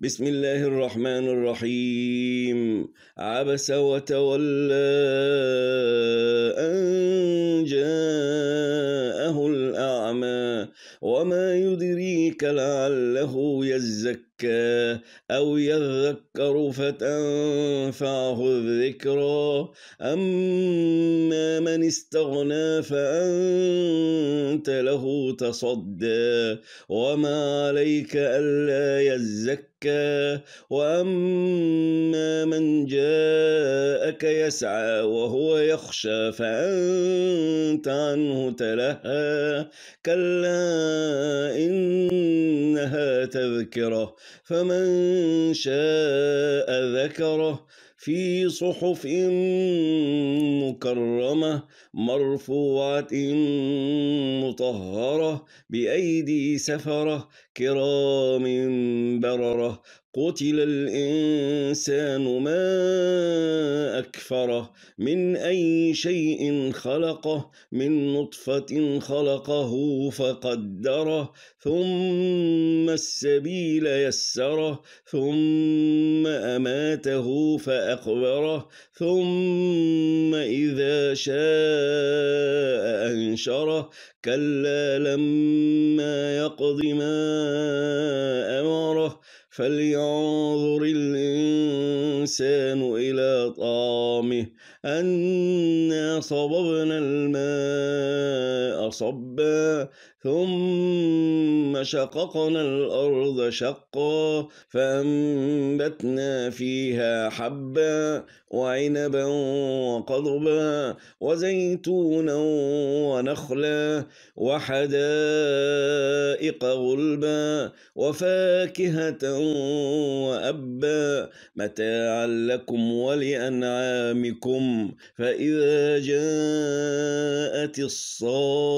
بسم الله الرحمن الرحيم عبس وتولى أن جاءه الأعمى وما يدريك لعله يزكى أو يذكر فتنفعه الذكرى أما من استغنى فأنت له تصدى وما عليك ألا يزكى وأما من جاءك يسعى وهو يخشى فأنت عنه تلهى كلا إنها تذكرة فمن شاء ذكره في صحف مكرمة مرفوعة مطهرة بأيدي سفرة كرام بررة قتل الإنسان ما أكفره من أي شيء خلقه من نطفة خلقه فقدره ثم السبيل يسره ثم أماته فأ أقبره ثم إذا شاء أنشره كلا لما يقض ما أمره فلينظر الإنسان إلى طعامه أنا صببنا الماء صبا ثم شققنا الأرض شقا فأنبتنا فيها حبا وعنبا وقضبا وزيتونا ونخلا وحدائق غلبا وفاكهة وأبا متاعا لكم ولأنعامكم فإذا جاءت الصالحة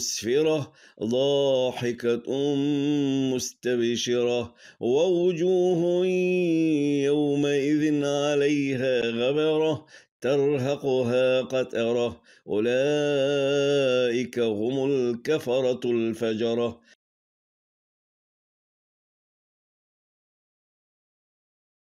مسفرة ضاحكة مستبشرة ووجوه يومئذ عليها غبرة ترهقها قترة أولئك هم الكفرة الفجرة